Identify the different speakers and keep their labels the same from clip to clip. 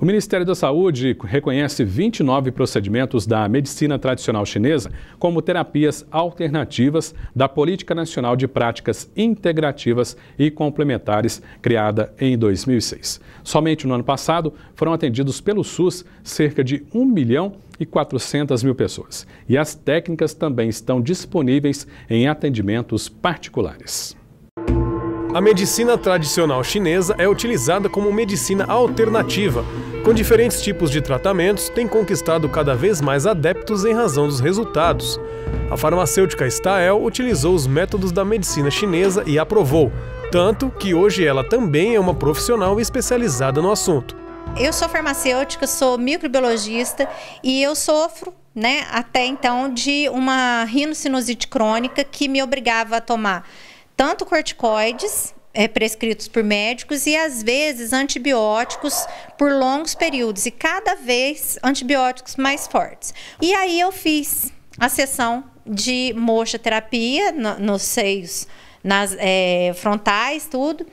Speaker 1: O Ministério da Saúde reconhece 29 procedimentos da medicina tradicional chinesa como terapias alternativas da Política Nacional de Práticas Integrativas e Complementares, criada em 2006. Somente no ano passado foram atendidos pelo SUS cerca de 1 milhão e 400 mil pessoas. E as técnicas também estão disponíveis em atendimentos particulares.
Speaker 2: A medicina tradicional chinesa é utilizada como medicina alternativa com diferentes tipos de tratamentos, tem conquistado cada vez mais adeptos em razão dos resultados. A farmacêutica Stael utilizou os métodos da medicina chinesa e aprovou, tanto que hoje ela também é uma profissional especializada no assunto.
Speaker 3: Eu sou farmacêutica, sou microbiologista e eu sofro né, até então de uma rinocinusite crônica que me obrigava a tomar tanto corticoides é, prescritos por médicos e às vezes antibióticos por longos períodos e cada vez antibióticos mais fortes. E aí eu fiz a sessão de moxa terapia no, nos seios, nas é, frontais, tudo.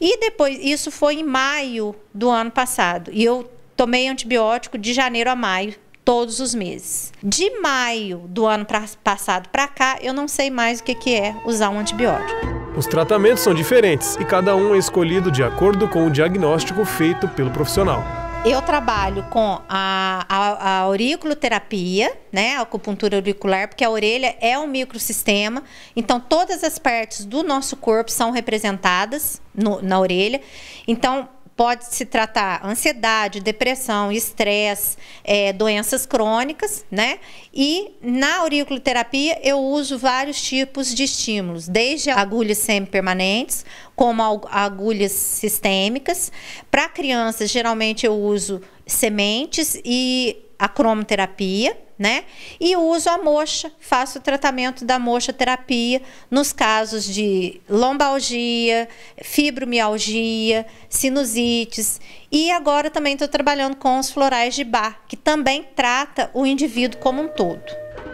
Speaker 3: E depois, isso foi em maio do ano passado. E eu tomei antibiótico de janeiro a maio todos os meses. De maio do ano pra, passado para cá, eu não sei mais o que, que é usar um antibiótico.
Speaker 2: Os tratamentos são diferentes e cada um é escolhido de acordo com o diagnóstico feito pelo profissional.
Speaker 3: Eu trabalho com a, a, a, auriculoterapia, né? A acupuntura auricular, porque a orelha é um microsistema. Então, todas as partes do nosso corpo são representadas no, na orelha. Então, pode se tratar ansiedade, depressão, estresse, é, doenças crônicas, né? E na auriculoterapia eu uso vários tipos de estímulos, desde agulhas semipermanentes, como agulhas sistêmicas. Para crianças, geralmente eu uso sementes e a cromoterapia, né? E uso a moxa, faço o tratamento da moxa terapia nos casos de lombalgia, fibromialgia, sinusites. E agora também estou trabalhando com os florais de bar, que também trata o indivíduo como um todo.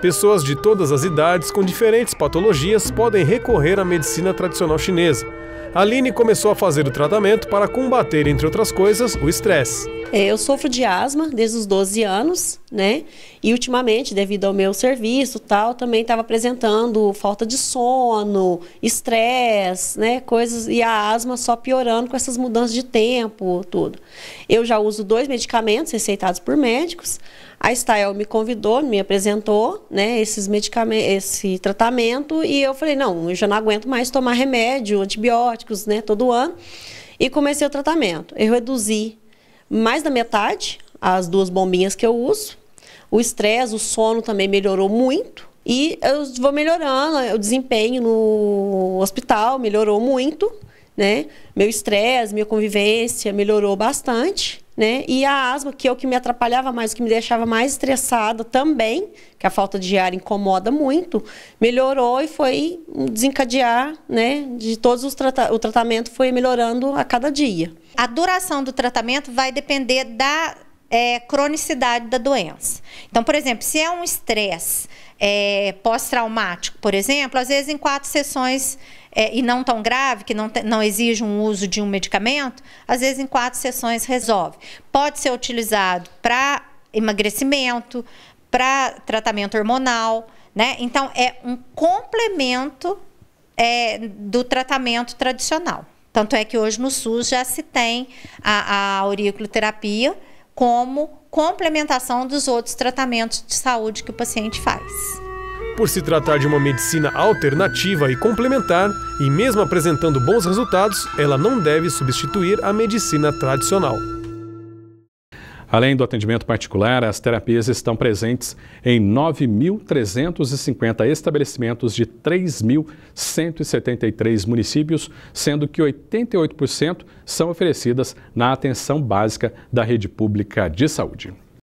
Speaker 2: Pessoas de todas as idades com diferentes patologias podem recorrer à medicina tradicional chinesa. Aline começou a fazer o tratamento para combater, entre outras coisas, o estresse.
Speaker 4: É, eu sofro de asma desde os 12 anos, né? E ultimamente, devido ao meu serviço tal, também estava apresentando falta de sono, estresse, né? Coisas e a asma só piorando com essas mudanças de tempo, tudo. Eu já uso dois medicamentos receitados por médicos. A Style me convidou, me apresentou, né, esses medicamentos, esse tratamento e eu falei, não, eu já não aguento mais tomar remédio, antibióticos, né, todo ano. E comecei o tratamento. Eu reduzi mais da metade as duas bombinhas que eu uso. O estresse, o sono também melhorou muito. E eu vou melhorando, o desempenho no hospital melhorou muito, né? Meu estresse, minha convivência melhorou bastante né? E a asma, que é o que me atrapalhava mais, o que me deixava mais estressada também, que a falta de ar incomoda muito, melhorou e foi desencadear, né? De todos os trata o tratamento foi melhorando a cada dia. A duração do tratamento vai depender
Speaker 3: da é, cronicidade da doença. Então, por exemplo, se é um estresse é, pós-traumático, por exemplo, às vezes em quatro sessões é, e não tão grave, que não, te, não exige um uso de um medicamento, às vezes em quatro sessões resolve. Pode ser utilizado para emagrecimento, para tratamento hormonal, né? Então é um complemento é, do tratamento tradicional. Tanto é que hoje no SUS já se tem a, a auriculoterapia como complementação dos outros tratamentos de saúde que o paciente faz.
Speaker 2: Por se tratar de uma medicina alternativa e complementar, e mesmo apresentando bons resultados, ela não deve substituir a medicina tradicional.
Speaker 1: Além do atendimento particular, as terapias estão presentes em 9.350 estabelecimentos de 3.173 municípios, sendo que 88% são oferecidas na atenção básica da rede pública de saúde.